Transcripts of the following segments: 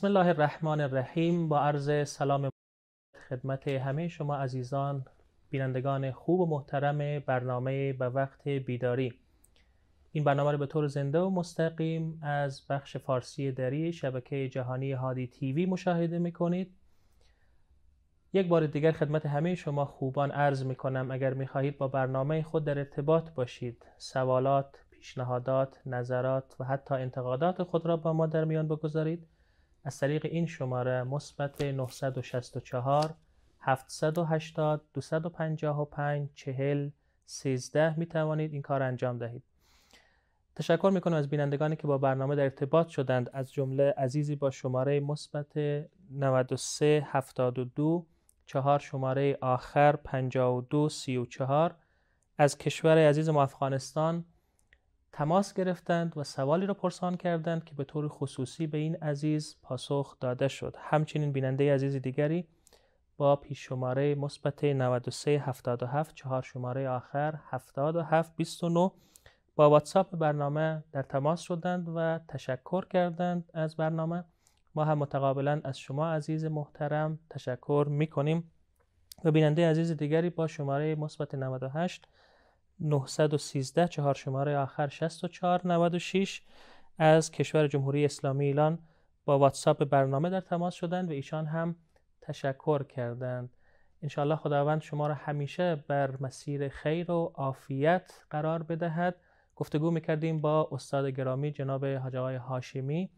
بسم الله الرحمن الرحیم با عرض سلام خدمت همه شما عزیزان بینندگان خوب و محترم برنامه به وقت بیداری این برنامه رو به طور زنده و مستقیم از بخش فارسی دری شبکه جهانی هادی تیوی مشاهده میکنید یک بار دیگر خدمت همه شما خوبان عرض میکنم اگر میخواهید با برنامه خود در ارتباط باشید سوالات، پیشنهادات، نظرات و حتی انتقادات خود را با ما در میان بگذارید از طریق این شماره مثبت 964 780 255 40 13 می توانید این کار انجام دهید تشکر می کنم از بینندگانی که با برنامه در ارتباط شدند از جمله عزیزی با شماره مثبت 93 72 چهار شماره آخر 52 34 از کشور عزیزم افغانستان تماس گرفتند و سوالی را پرسان کردند که به طور خصوصی به این عزیز پاسخ داده شد همچنین بیننده عزیز دیگری با پیش شماره مثبت 9377 چهار شماره آخر 7729 با واتساپ برنامه در تماس شدند و تشکر کردند از برنامه ما هم متقابلا از شما عزیز محترم تشکر می کنیم و بیننده عزیز دیگری با شماره مثبت 98 913 چهار شماره آخر 6496 از کشور جمهوری اسلامی ایران با واتساپ برنامه در تماس شدند و ایشان هم تشکر کردند انشاءالله خداوند شما را همیشه بر مسیر خیر و عافیت قرار بدهد گفتگو میکردیم با استاد گرامی جناب حاج آقای هاشمی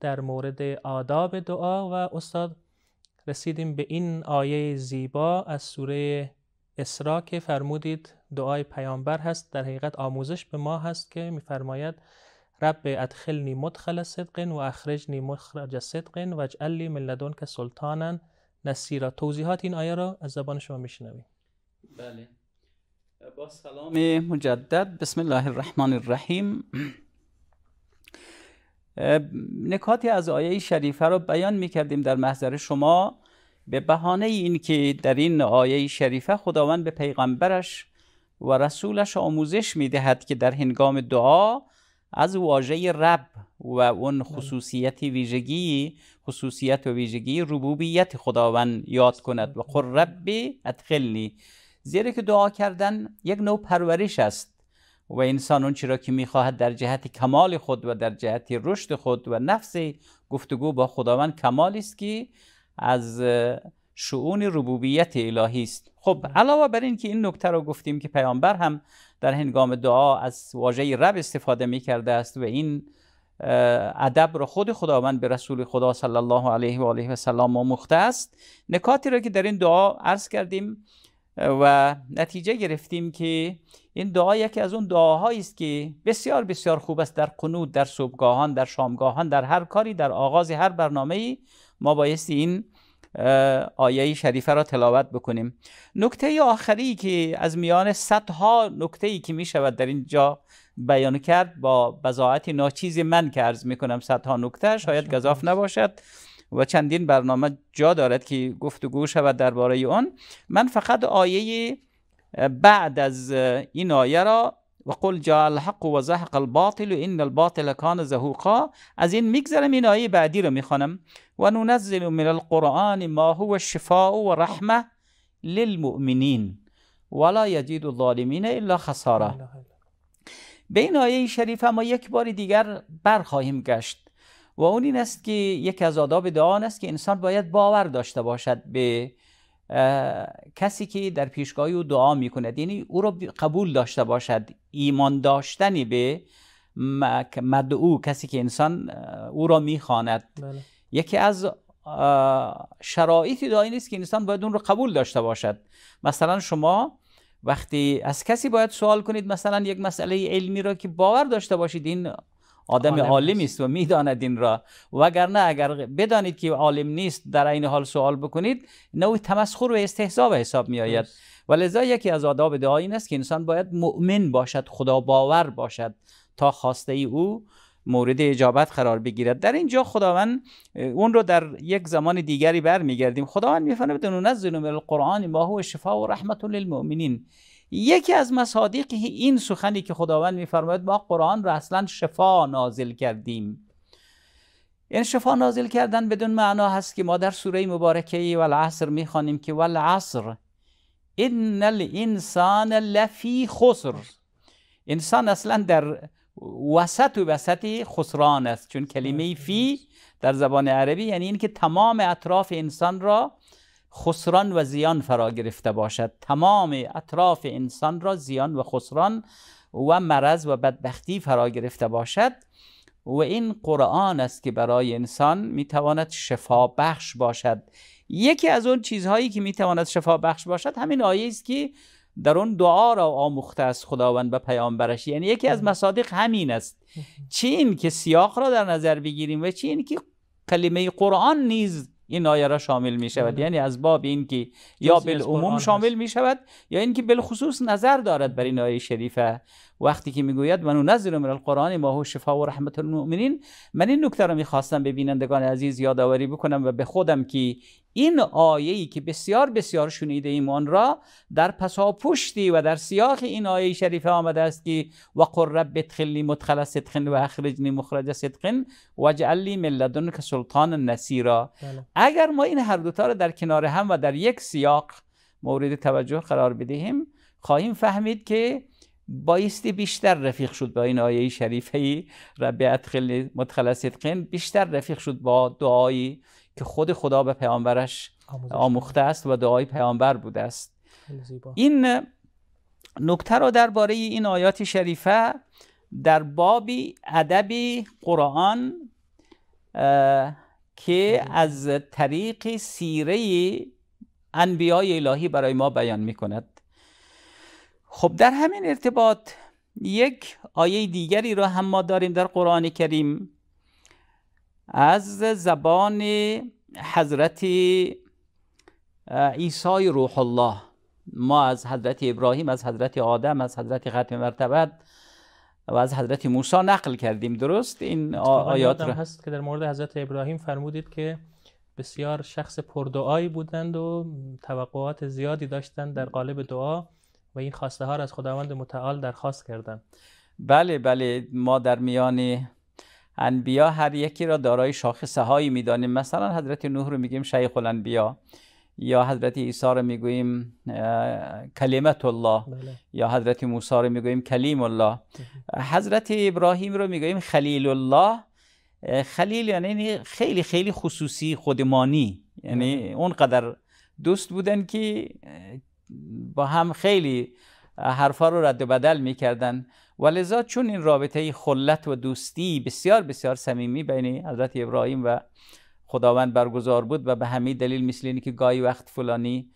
در مورد آداب دعا و استاد رسیدیم به این آیه زیبا از سوره اسرا که فرمودید دعای پیامبر هست در حقیقت آموزش به ما هست که میفرماید رب ادخلنی مدخل صدق و اخرجنی مخرج صدق و اجعلی لی من که سلطانا نصیرا توضیحات این آیه را از زبان شما میشنویم بله با سلام مجدد بسم الله الرحمن الرحیم نکاتی از آیه شریفه را بیان می کردیم در محضر شما به بهانه اینکه در این آیه شریفه خداوند به پیغمبرش و رسولش آموزش میدهد که در هنگام دعا از واژه رب و اون بله. خصوصیت ویژگی خصوصیت و ویژگی ربوبیت خداوند یاد کند و قر ربی ادخلنی زیرا که دعا کردن یک نوع پرورش است و انسان اون چرا که میخواهد در جهت کمال خود و در جهت رشد خود و نفس گفتگو با خداوند کمال است که از شعون ربوبیت الهی است خب بله. علاوه بر این که این نکته رو گفتیم که پیامبر هم در هنگام دعا از واژه رب استفاده می کرده است و این ادب رو خود خداوند به رسول خدا صلی الله علیه و آله و سلام آموخته است نکاتی را که در این دعا عرض کردیم و نتیجه گرفتیم که این دعا یکی از اون دعاهایی است که بسیار بسیار خوب است در قنود در صبحگاهان در شامگاهان در هر کاری در آغاز هر برنامه ما بایستی این آیه شریفه را تلاوت بکنیم نکته آخری که از میان صدها نکته ای که می شود در اینجا بیان کرد با بضاعت ناچیز من که عرض می کنم صدها نکته شاید گذاف نباشد و چندین برنامه جا دارد که گفتگو شود درباره آن من فقط آیه بعد از این آیه را و قل جا الحق و زحق الباطل و این الباطل کان زهوقا از این میگذرم این آیه بعدی رو میخوانم و ننزل من القرآن ما هو شفاء و رحمه للمؤمنین ولا یجید الظالمین الا خساره به این آیه شریف ما یک بار دیگر برخواهیم گشت و اون این است که یکی از آداب دعا است که انسان باید باور داشته باشد به کسی که در پیشگاهی او دعا می کند یعنی او را قبول داشته باشد ایمان داشتنی به مدعو کسی که انسان او را میخواند بله. یکی از شرایطی دعایی نیست که انسان باید اون رو قبول داشته باشد مثلا شما وقتی از کسی باید سوال کنید مثلا یک مسئله علمی را که باور داشته باشید این آدم عالم است و میداند این را وگرنه اگر بدانید که عالم نیست در این حال سوال بکنید نوع تمسخر و استهزا به حساب میآید آید و یکی از آداب دعا این است که انسان باید مؤمن باشد خدا باور باشد تا خواسته ای او مورد اجابت قرار بگیرد در اینجا خداوند اون رو در یک زمان دیگری برمیگردیم خداوند میفرماید بدون نزل من القرآن ما هو شفا و رحمت للمؤمنین یکی از مصادیق این سخنی که خداوند میفرماید ما قرآن را اصلا شفا نازل کردیم این یعنی شفا نازل کردن بدون معنا هست که ما در سوره مبارکه والعصر میخوانیم که والعصر ان الانسان لفی خسر انسان اصلا در وسط و وسط خسران است چون کلمه فی در زبان عربی یعنی اینکه تمام اطراف انسان را خسران و زیان فرا گرفته باشد تمام اطراف انسان را زیان و خسران و مرض و بدبختی فرا گرفته باشد و این قرآن است که برای انسان میتواند شفا بخش باشد یکی از اون چیزهایی که میتواند شفا بخش باشد همین آیه است که در اون دعا را آموخته است خداوند به پیامبرش یعنی یکی از مصادیق همین است چین که سیاق را در نظر بگیریم و چین که کلمه قرآن نیز این آیه را شامل می شود بله. یعنی از باب اینکه یا بالعموم شامل می شود یا اینکه بالخصوص نظر دارد بر این آیه شریفه وقتی که میگوید من نظرم من القرآن ماهو هو شفا و رحمت المؤمنین من این نکته رو میخواستم به بینندگان عزیز یادآوری بکنم و به خودم که این آیه ای که بسیار بسیار شنیده ایمان را در پشتی و در سیاق این آیه شریفه آمده است که و قر رب ادخلنی مدخل صدقن و اخرجنی مخرج صدقن و لی ملدن لدنک سلطان نصیرا بله. اگر ما این هر دوتا را در کنار هم و در یک سیاق مورد توجه قرار بدهیم خواهیم فهمید که بایستی بیشتر رفیق شد با این آیه شریفه ای ربیت خیلی مدخل صدقین بیشتر رفیق شد با دعایی که خود خدا به پیامبرش آموخته است و دعای پیامبر بوده است این نکته را درباره این آیات شریفه در بابی ادبی قرآن که از طریق سیره انبیای الهی برای ما بیان می کند خب در همین ارتباط یک آیه دیگری را هم ما داریم در قرآن کریم از زبان حضرت عیسی روح الله ما از حضرت ابراهیم از حضرت آدم از حضرت ختم مرتبت و از حضرت موسی نقل کردیم درست این آیات را هست که در مورد حضرت ابراهیم فرمودید که بسیار شخص پردعایی بودند و توقعات زیادی داشتند در قالب دعا و این خواسته ها را از خداوند متعال درخواست کردم. بله بله ما در میان انبیا هر یکی را دارای شاخصه هایی میدانیم مثلا حضرت نوح رو میگیم شیخ الانبیا یا حضرت عیسی رو میگوییم کلمت الله بله. یا حضرت موسی رو میگوییم کلیم الله بله. حضرت ابراهیم رو میگوییم خلیل الله خلیل یعنی خیلی خیلی خصوصی خودمانی یعنی بله. اونقدر دوست بودن که با هم خیلی حرفا رو رد و بدل میکردن ولذا چون این رابطه خلت و دوستی بسیار بسیار صمیمی بین حضرت ابراهیم و خداوند برگزار بود و به همین دلیل مثل اینی که گاهی وقت فلانی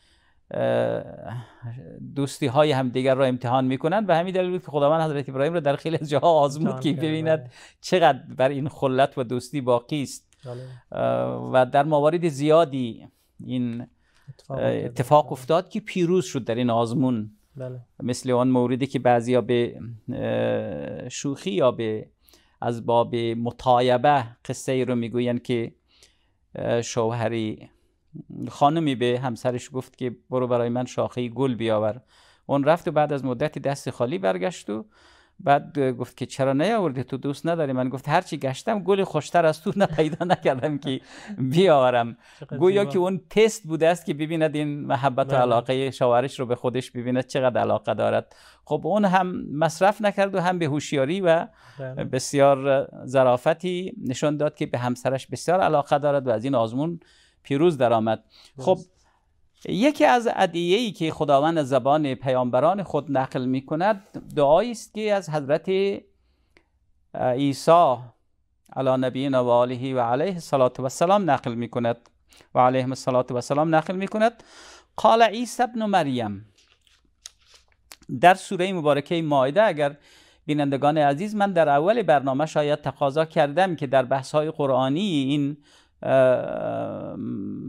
دوستی های دیگر را امتحان میکنند و همین دلیل بود که خداوند حضرت ابراهیم را در خیلی جاها آزمود که ببیند بله. چقدر بر این خلت و دوستی باقی است و در موارد زیادی این اتفاق, افتاد که پیروز شد در این آزمون بله. مثل آن موردی که بعضیا به شوخی یا به از باب مطایبه قصه ای رو میگویند که شوهری خانمی به همسرش گفت که برو برای من شاخه گل بیاور اون رفت و بعد از مدتی دست خالی برگشت و بعد گفت که چرا نیاوردی تو دوست نداری من گفت هرچی گشتم گل خوشتر از تو پیدا نکردم که بیارم گویا که اون تست بوده است که ببیند این محبت و بله. علاقه شوهرش رو به خودش ببیند چقدر علاقه دارد خب اون هم مصرف نکرد و هم به هوشیاری و بله. بسیار ظرافتی نشان داد که به همسرش بسیار علاقه دارد و از این آزمون پیروز درآمد خب یکی از ادعیه ای که خداوند از زبان پیامبران خود نقل می کند دعایی است که از حضرت عیسی علی نبینا و آله و علیه صلات و سلام نقل می کند و علیه صلات و سلام نقل می کند قال عیسی ابن مریم در سوره مبارکه مایده اگر بینندگان عزیز من در اول برنامه شاید تقاضا کردم که در بحث های قرآنی این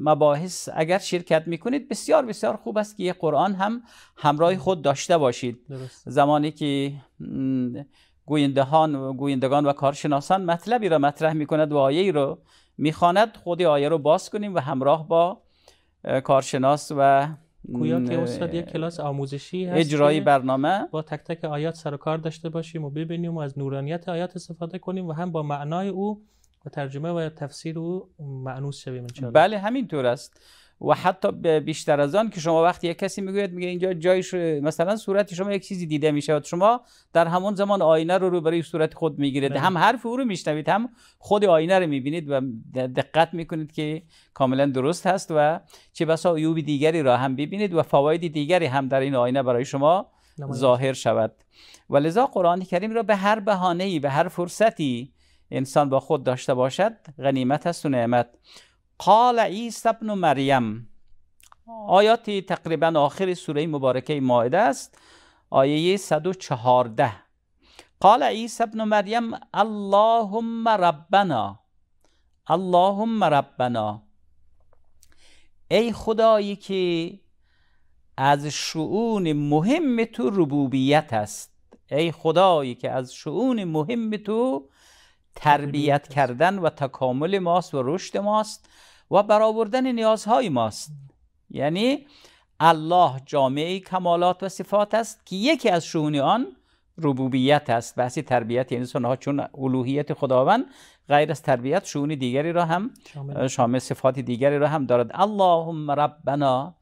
مباحث اگر شرکت میکنید بسیار بسیار خوب است که یه قرآن هم همراه خود داشته باشید زمانی که گویندهان گویندگان و کارشناسان مطلبی را مطرح میکند و آیه رو میخواند خود آیه رو باز کنیم و همراه با کارشناس و گویا که استاد یک کلاس آموزشی هست برنامه با تک تک آیات سر و کار داشته باشیم و ببینیم و از نورانیت آیات استفاده کنیم و هم با معنای او و ترجمه و تفسیر رو معنوس شویم انشاءالله بله همینطور است و حتی بیشتر از آن که شما وقتی یک کسی میگوید میگه اینجا جایش مثلا صورت شما یک چیزی دیده میشود شما در همون زمان آینه رو رو برای صورت خود میگیرید بله. هم حرف او رو میشنوید هم خود آینه رو میبینید و دقت میکنید که کاملا درست هست و چه بسا عیوب دیگری را هم ببینید و فواید دیگری هم در این آینه برای شما ظاهر شود و لذا قرآن کریم را به هر بهانه‌ای به هر فرصتی انسان با خود داشته باشد غنیمت است و نعمت قال عیسی ابن مریم آیاتی تقریبا آخر سوره مبارکه مائده است آیه 114 قال عیسی ابن مریم اللهم ربنا اللهم ربنا ای خدایی که از شعون مهم تو ربوبیت است ای خدایی که از شعون مهم تو تربیت کردن و تکامل ماست و رشد ماست و برآوردن نیازهای ماست یعنی الله جامعه کمالات و صفات است که یکی از شونی آن ربوبیت است بحثی تربیت یعنی ها چون الوهیت خداوند غیر از تربیت شونی دیگری را هم شامل, صفات دیگری را هم دارد اللهم ربنا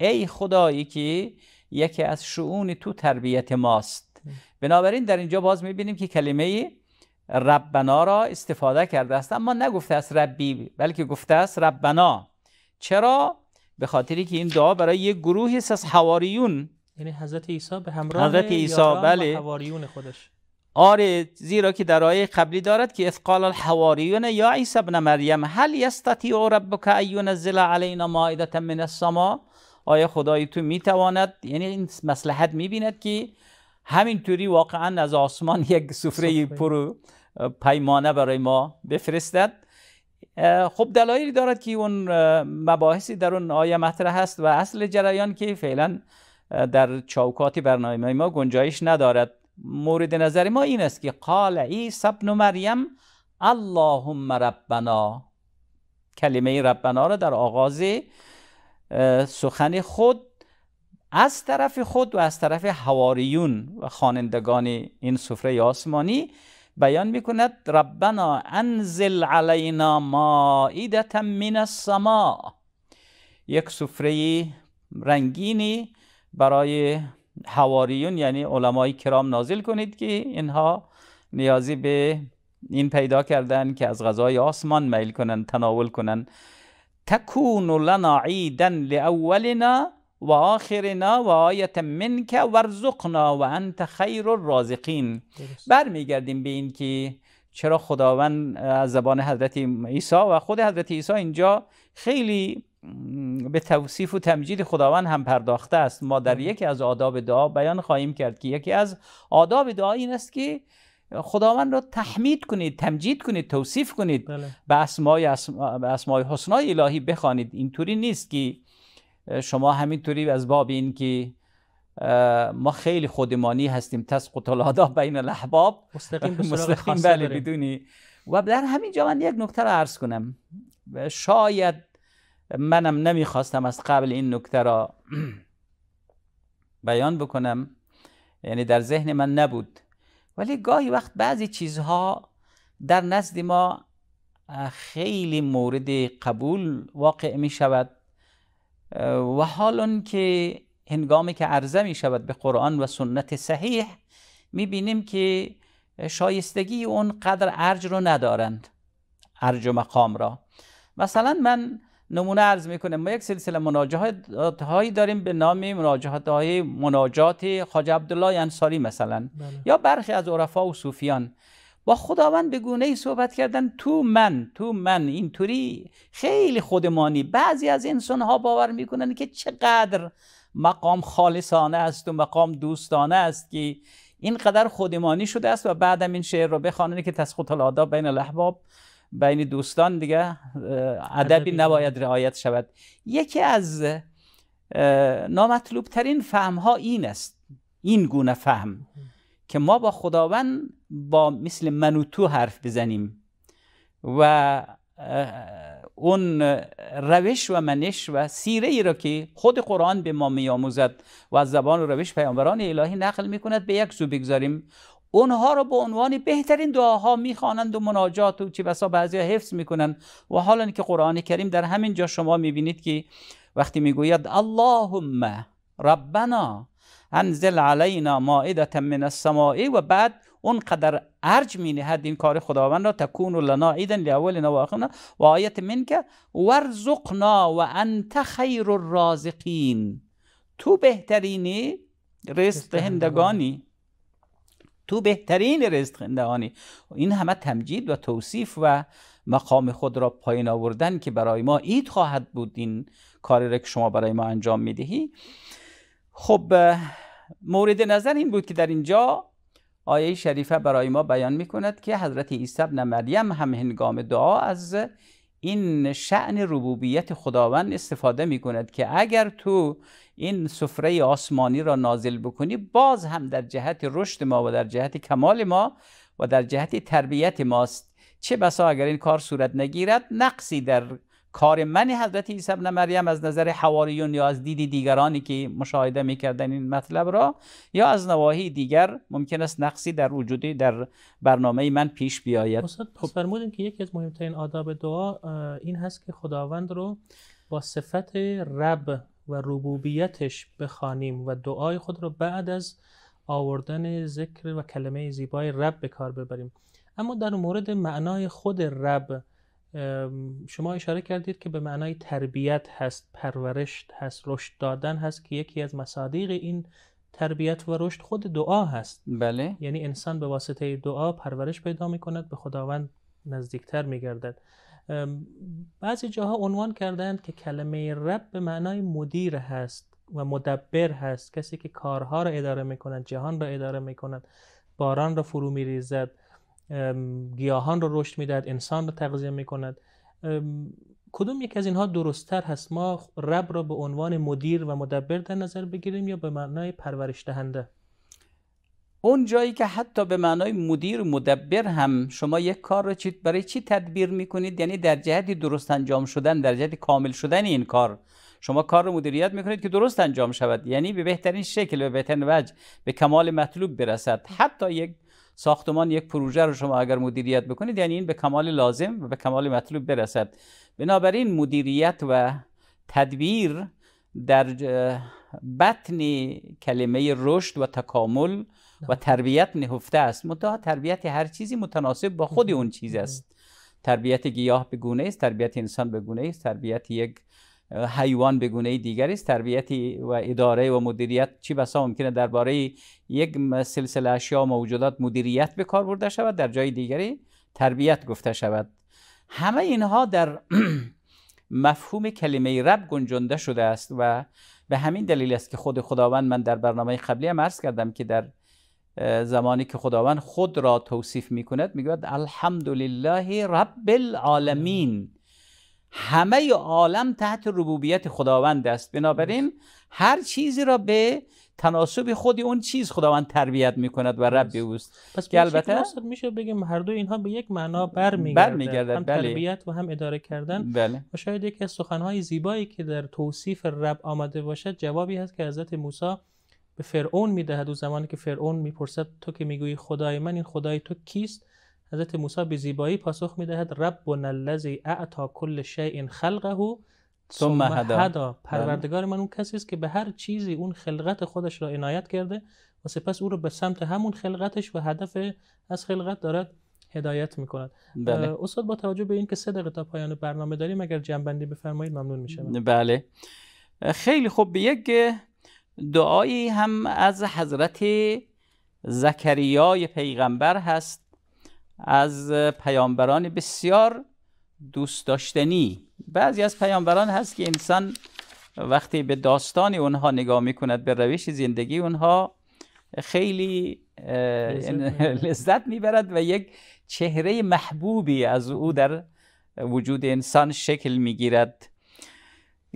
ای خدایی که یکی از شعون تو تربیت ماست بنابراین در اینجا باز میبینیم که کلمه ربنا را استفاده کرده است اما نگفته است ربی بلکه گفته است ربنا چرا به خاطری که این دعا برای یک گروه است از حواریون یعنی حضرت عیسی به همراه حضرت عیسی بله. حواریون خودش آره زیرا که در آیه قبلی دارد که اثقال الحواریون یا عیسی ابن مریم هل یستطیع ربک ان ینزل علینا مائده من السما آیا خدای تو میتواند یعنی این مسلحت میبیند که همینطوری واقعا از آسمان یک سفره پرو پیمانه برای ما بفرستد خب دلایلی دارد که اون مباحثی در اون آیه مطرح هست و اصل جریان که فعلا در چاوکات برنامه ما گنجایش ندارد مورد نظر ما این است که قال عیسی ابن مریم اللهم ربنا کلمه ربنا را در آغاز سخن خود از طرف خود و از طرف حواریون و خوانندگان این سفره آسمانی بیان میکند ربنا انزل علینا مائدتا من السماء یک سفره رنگینی برای حواریون یعنی علمای کرام نازل کنید که اینها نیازی به این پیدا کردن که از غذای آسمان میل کنند تناول کنند تکون لنا عیدا لاولنا و آخرنا و آیت منک ورزقنا و انت خیر الرازقین برمیگردیم به این که چرا خداوند از زبان حضرت عیسی و خود حضرت عیسی اینجا خیلی به توصیف و تمجید خداوند هم پرداخته است ما در یکی از آداب دعا بیان خواهیم کرد که یکی از آداب دعا این است که خداوند را تحمید کنید تمجید کنید توصیف کنید بله. به اسمای, اسم... اسمای حسنای الهی بخوانید اینطوری نیست که شما همینطوری از باب این که ما خیلی خودمانی هستیم تسقط العادا بین الاحباب مستقیم, بله بدونی و در همین جا من یک نکته را عرض کنم شاید منم نمیخواستم از قبل این نکته را بیان بکنم یعنی در ذهن من نبود ولی گاهی وقت بعضی چیزها در نزد ما خیلی مورد قبول واقع می شود و حال که هنگامی که عرضه می شود به قرآن و سنت صحیح می بینیم که شایستگی اون قدر ارج رو ندارند ارج و مقام را مثلا من نمونه عرض کنم ما یک سلسله مناجات هایی داریم به نام مناجات های مناجات خواجه عبدالله انصاری مثلا بله. یا برخی از عرفا و صوفیان با خداوند به گونه ای صحبت کردن تو من تو من اینطوری خیلی خودمانی بعضی از انسان ها باور میکنن که چقدر مقام خالصانه است و مقام دوستانه است که اینقدر خودمانی شده است و بعدم این شعر رو بخوانند که تسخط الادا بین الاحباب بین دوستان دیگه ادبی نباید رعایت شود یکی از نامطلوب ترین فهم ها این است این گونه فهم که ما با خداوند با مثل من و تو حرف بزنیم و اون روش و منش و سیره ای را که خود قرآن به ما میآموزد و از زبان و روش پیامبران الهی نقل میکند به یک سو بگذاریم اونها را به عنوان بهترین دعاها میخوانند و مناجات و چه بسا بعضی حفظ میکنند و حالا که قرآن کریم در همین جا شما میبینید که وقتی میگوید اللهم ربنا انزل علینا مائده من السماء و بعد قدر ارج می نهد این کار خداوند را تکون لنا عیدا لاولنا و و آیت من که ورزقنا و انت خیر الرازقین تو بهترینی رزق تو بهترین رزق هندگانی این همه تمجید و توصیف و مقام خود را پایین آوردن که برای ما اید خواهد بود این کاری را که شما برای ما انجام میدهی خب مورد نظر این بود که در اینجا آیه شریفه برای ما بیان می کند که حضرت عیسی ابن مریم هم هنگام دعا از این شعن ربوبیت خداوند استفاده می کند که اگر تو این سفره آسمانی را نازل بکنی باز هم در جهت رشد ما و در جهت کمال ما و در جهت تربیت ماست چه بسا اگر این کار صورت نگیرد نقصی در کار من حضرت عیسی ابن مریم از نظر حواریون یا از دید دیگرانی که مشاهده میکردن این مطلب را یا از نواحی دیگر ممکن است نقصی در وجودی در برنامه من پیش بیاید استاد خب فرمودین که یکی از مهمترین آداب دعا این هست که خداوند رو با صفت رب و ربوبیتش بخوانیم و دعای خود رو بعد از آوردن ذکر و کلمه زیبای رب به کار ببریم اما در مورد معنای خود رب شما اشاره کردید که به معنای تربیت هست پرورش هست رشد دادن هست که یکی از مصادیق این تربیت و رشد خود دعا هست بله یعنی انسان به واسطه دعا پرورش پیدا می کند به خداوند نزدیکتر می گردد بعضی جاها عنوان کردند که کلمه رب به معنای مدیر هست و مدبر هست کسی که کارها را اداره می کند جهان را اداره می کند باران را فرو می ریزد گیاهان رو رشد میدهد انسان رو تغذیه میکند کدوم یک از اینها درستتر هست ما رب را به عنوان مدیر و مدبر در نظر بگیریم یا به معنای پرورش دهنده اون جایی که حتی به معنای مدیر مدبر هم شما یک کار را چی برای چی تدبیر میکنید یعنی در جهت درست انجام شدن در جهت کامل شدن این کار شما کار رو مدیریت میکنید که درست انجام شود یعنی به بهترین شکل به بهترین وجه به کمال مطلوب برسد حتی یک ساختمان یک پروژه رو شما اگر مدیریت بکنید یعنی این به کمال لازم و به کمال مطلوب برسد بنابراین مدیریت و تدبیر در بطن کلمه رشد و تکامل و تربیت نهفته است منتها تربیت هر چیزی متناسب با خود اون چیز است تربیت گیاه به گونه است تربیت انسان به گونه است تربیت یک حیوان به گونه دیگری است تربیتی و اداره و مدیریت چی بسا ممکنه درباره یک سلسله اشیا و موجودات مدیریت به کار برده شود در جای دیگری تربیت گفته شود همه اینها در مفهوم کلمه رب گنجانده شده است و به همین دلیل است که خود خداوند من در برنامه قبلی هم عرض کردم که در زمانی که خداوند خود را توصیف می کند می گوید الحمدلله رب العالمین همه عالم تحت ربوبیت خداوند است بنابراین هر چیزی را به تناسب خود اون چیز خداوند تربیت میکند و رب اوست پس که البته میشه بگیم هر دو اینها به یک معنا بر هم بله. تربیت و هم اداره کردن بله. و شاید یکی از سخنهای زیبایی که در توصیف رب آمده باشد جوابی هست که حضرت موسی به فرعون میدهد و زمانی که فرعون میپرسد تو که میگویی خدای من این خدای تو کیست حضرت موسی به زیبایی پاسخ میدهد ربنا الذی اعطا کل شیء خلقه ثم هدا بله. پروردگار من اون کسی است که به هر چیزی اون خلقت خودش را عنایت کرده و سپس او را به سمت همون خلقتش و هدف از خلقت دارد هدایت کند بله. استاد با توجه به اینکه سه دقیقه تا پایان برنامه داریم اگر جنبندی بفرمایید ممنون میشم بله خیلی خوب یک دعایی هم از حضرت زکریای پیغمبر هست از پیامبران بسیار دوست داشتنی بعضی از پیامبران هست که انسان وقتی به داستان اونها نگاه میکند به روش زندگی اونها خیلی لذت یعنی میبرد و یک چهره محبوبی از او در وجود انسان شکل میگیرد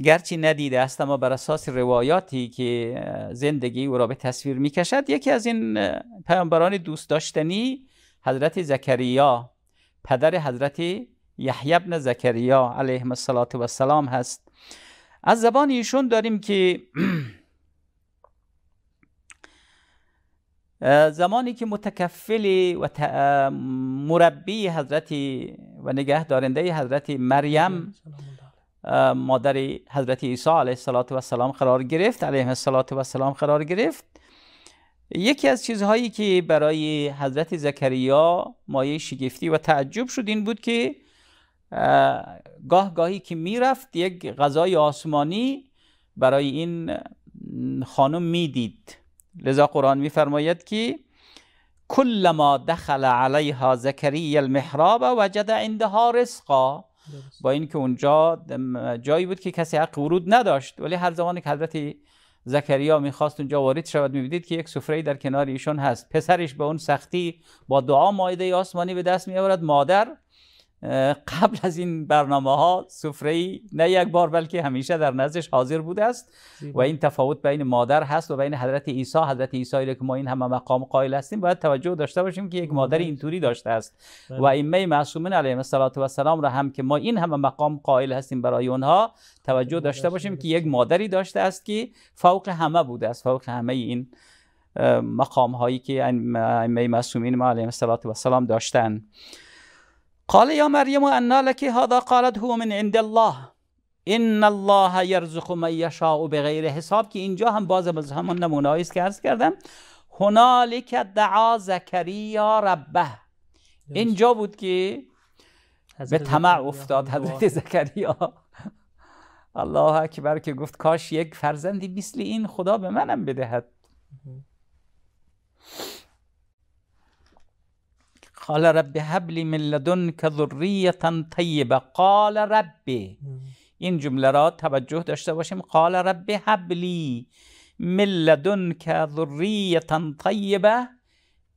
گرچه ندیده است اما بر اساس روایاتی که زندگی او را به تصویر میکشد یکی از این پیامبران دوست داشتنی حضرت زکریا پدر حضرت یحیی بن زکریا علیه سلام هست از زبان ایشون داریم که زمانی که متکفل و مربی حضرت و نگه دارنده حضرت مریم مادر حضرت عیسی علیه السلام قرار گرفت علیه السلام قرار گرفت یکی از چیزهایی که برای حضرت زکریا مایه شگفتی و تعجب شد این بود که گاه گاهی که میرفت یک غذای آسمانی برای این خانم میدید لذا قرآن میفرماید که کلما دخل علیها زکریا المحراب وجد عندها رزقا با اینکه اونجا جایی بود که کسی حق ورود نداشت ولی هر زمانی که حضرت زکریا میخواست اونجا وارد شود میبینید که یک سفره در کنار ایشون هست پسرش به اون سختی با دعا مایده آسمانی به دست میآورد مادر قبل از این برنامه ها سفره نه یک بار بلکه همیشه در نزدش حاضر بوده است و این تفاوت بین مادر هست و بین حضرت عیسی حضرت عیسی که ما این همه مقام قائل هستیم باید توجه داشته باشیم که یک مادر اینطوری داشته است بله. و ائمه معصومین علیهم سلام را هم که ما این همه مقام قائل هستیم برای اونها توجه داشته باشیم که یک مادری داشته است که فوق همه بوده است فوق همه این مقام هایی که ائمه معصومین ما علیهم السلام داشتند قال يا مريم انا لك هذا قالت هو من عند الله ان الله يرزق من يشاء بغير حساب که اینجا هم باز از همون نمونه است که عرض کردم هنالک دعا زکریا ربه اینجا بود که به طمع افتاد حضرت زکریا الله اکبر که گفت کاش یک فرزندی مثل این خدا به منم بدهد قال رب هب لی من لدنک طیبه قال رب این جمله را توجه داشته باشیم قال رب هب لی من لدنک طیبه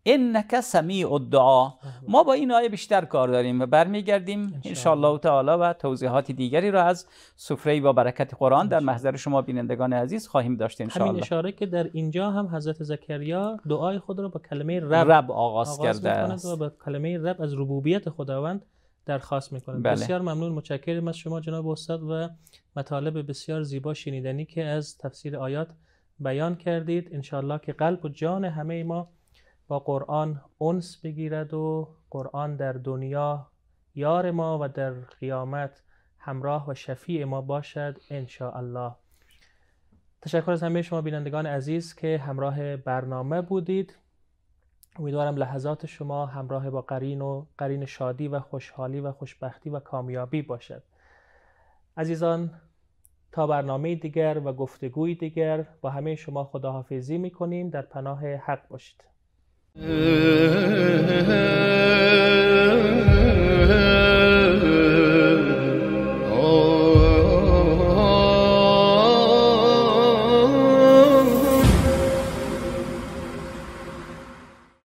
انک سمیع الدعا ما با این آیه بیشتر کار داریم و برمیگردیم الله تعالی و توضیحات دیگری را از سفره با برکت قرآن در محضر شما بینندگان عزیز خواهیم داشت انشاءالله همین اشاره که در اینجا هم حضرت زکریا دعای خود را با کلمه رب, رب آغاز, آغاز کرده و با کلمه رب از ربوبیت خداوند درخواست میکنند بله. بسیار ممنون متشکرم از شما جناب استاد و مطالب بسیار زیبا شنیدنی که از تفسیر آیات بیان کردید انشاالله که قلب و جان همه ما با قرآن انس بگیرد و قرآن در دنیا یار ما و در قیامت همراه و شفیع ما باشد ان الله تشکر از همه شما بینندگان عزیز که همراه برنامه بودید امیدوارم لحظات شما همراه با قرین و قرین شادی و خوشحالی و خوشبختی و کامیابی باشد عزیزان تا برنامه دیگر و گفتگوی دیگر با همه شما خداحافظی میکنیم در پناه حق باشید Ee...